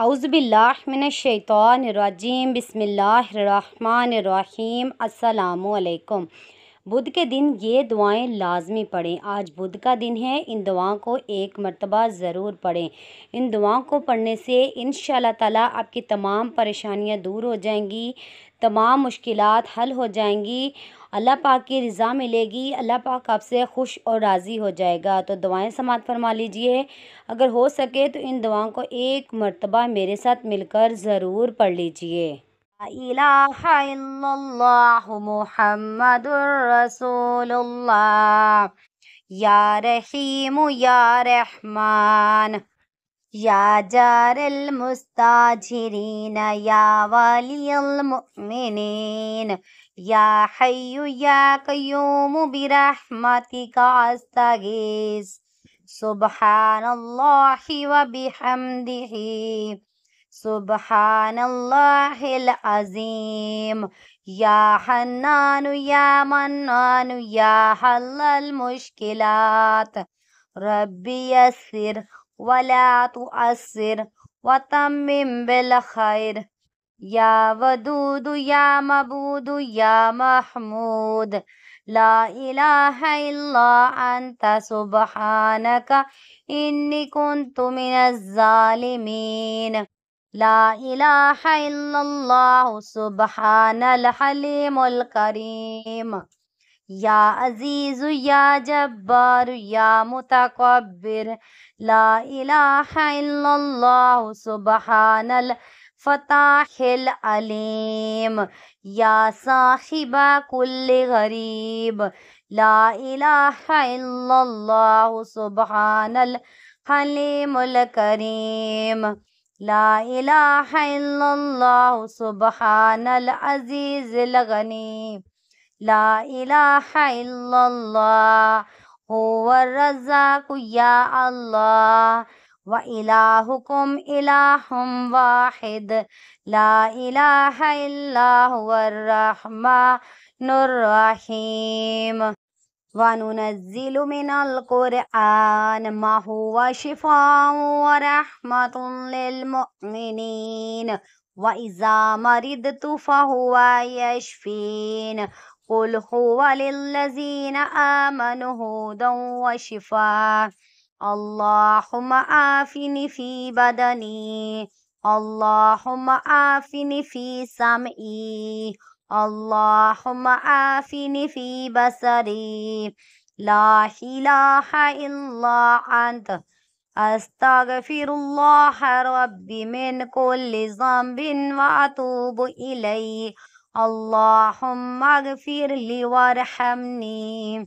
अउज़बिल्लाशैतरजीम बसमीम अल्लाम बुध के दिन ये दुआएं लाजमी पढ़ें आज बुध का दिन है इन दुआओं को एक मरतबा ज़रूर पढ़ें इन दुआओं को पढ़ने से इन ताला आपकी तमाम परेशानियां दूर हो जाएंगी तमाम मुश्किल हल हो जाएंगी अल्लाह पाक की रज़ा मिलेगी अल्लाह पाक आपसे खुश और राज़ी हो जाएगा तो दुआएं समात फरमा लीजिए अगर हो सके तो इन दवाओं को एक मरतबा मेरे साथ मिलकर ज़रूर पढ़ लीजिए मोहम्मद या रहीम या रहमान يا جار المستاجرين يا ولي المؤمنين يا حي يا قيوم برحمتك أستغيث سبحان الله وبحمده سبحان الله العظيم يا حنان يا منان يا حل المشكلات ربي يسر ولا تؤثر وتمم بالخير يا ودود يا مبود يا محمود لا إله إلا أنت سبحانك إني كنت من الظالمين لا إله إلا الله سبحان الحليم الكريم يا عزيز يا جبار يا متكبر لا إله إلا الله سبحان الفتاح العليم يا صاحب كل غريب لا إله إلا الله سبحان الحليم الكريم لا إله إلا الله سبحان العزيز الغني لا إله إلا الله هو الرزاق يا الله وإلهكم إله واحد لا إله إلا هو الرحمن الرحيم وننزل من القرآن ما هو شفاء ورحمة للمؤمنين وإذا مرضت فهو يشفين قل هو للذين آمنوا هدى وشفاء اللهم آفني في بدني اللهم آفني في سمعي اللهم آفني في بصري لا إله إلا أنت أستغفر الله ربي من كل ذنب وأتوب إليه اللهم اغفر لي وارحمني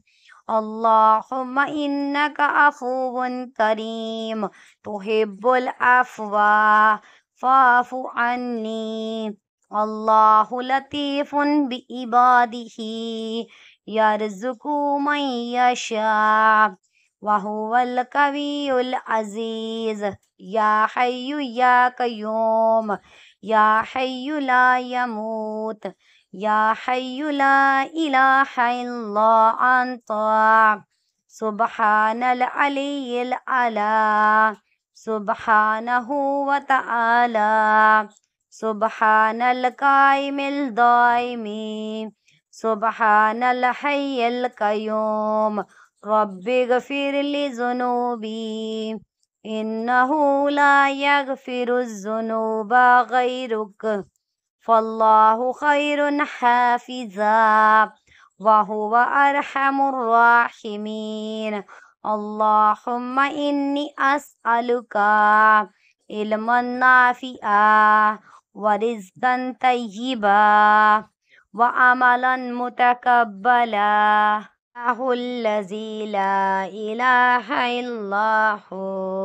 اللهم إنك عفو كريم تحب العفو فاعف عني الله لطيف بعباده يرزق من يشاء وهو القوي العزيز يا حي يا قيوم يا حي لا يموت يا حي لا إله إلا أنت سبحان العلي الأعلى سبحانه وتعالى سبحان القائم الدائم سبحان الحي القيوم رب اغفر لي ذنوبي إنه لا يغفر الذنوب غيرك فالله خير حافظا وهو أرحم الراحمين اللهم إني أسألك علما نافعا ورزقا طيبا وعملا متقبلا الله الذي لا إله إلا هو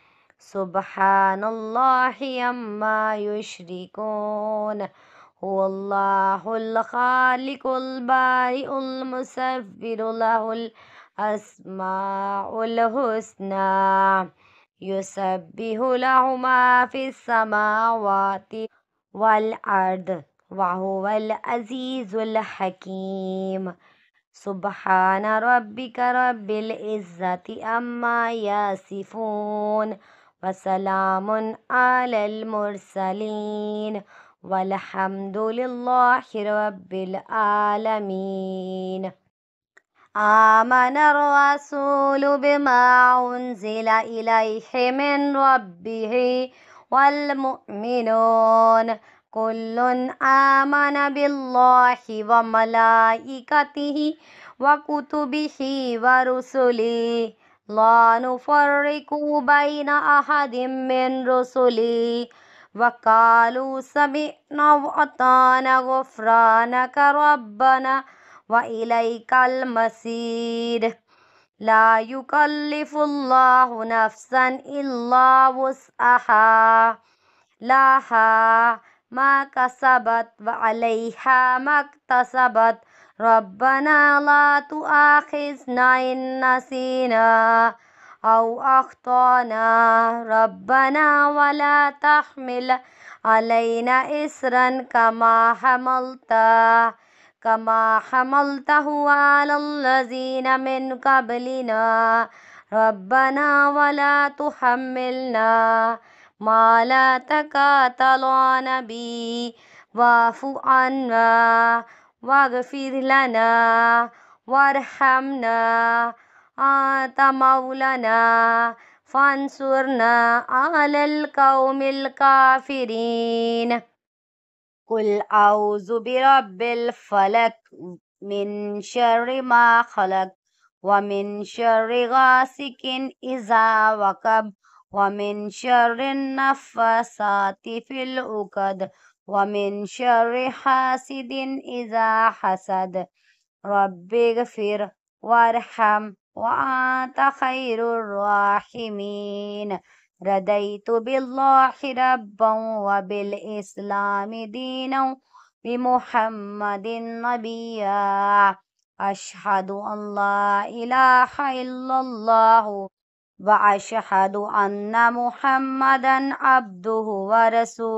سبحان الله عما يشركون هو الله الخالق البارئ المصبر له الأسماء الحسنى يسبح له ما في السماوات والأرض وهو العزيز الحكيم سبحان ربك رب العزة أما يصفون وسلام على المرسلين والحمد لله رب العالمين آمن الرسول بما أنزل إليه من ربه والمؤمنون كل آمن بالله وملائكته وكتبه ورسله لا نفرق بين أحد من رسلي وقالوا سمعنا وأطعنا غفرانك ربنا وإليك المصير لا يكلف الله نفسا إلا وسعها لها ما كسبت وعليها ما اكتسبت ربنا لا تؤاخذنا إن نسينا أو أخطأنا ربنا ولا تحمل علينا إسرا كما حملته كما حملته على الذين من قبلنا ربنا ولا تحملنا ما لا تكاتلون به واعف عنا واغفر لنا وارحمنا آت مولانا فانصرنا على القوم الكافرين قل أعوذ برب الفلك من شر ما خلق ومن شر غاسق إذا وقب ومن شر النفاسات في العقد ومن شر حاسد إذا حسد رب اغفر وارحم وأنت خير الراحمين رديت بالله ربا وبالإسلام دينا بمحمد نبيا أشهد أن لا إله إلا الله وأشهد أن محمدا عبده ورسوله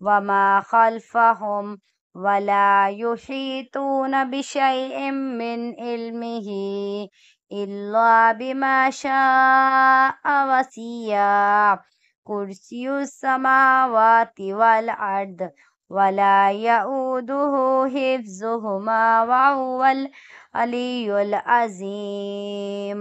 وما خلفهم ولا يحيطون بشيء من علمه إلا بما شاء وسيا كرسي السماوات والأرض ولا يؤوده حفظهما وهو العلي العظيم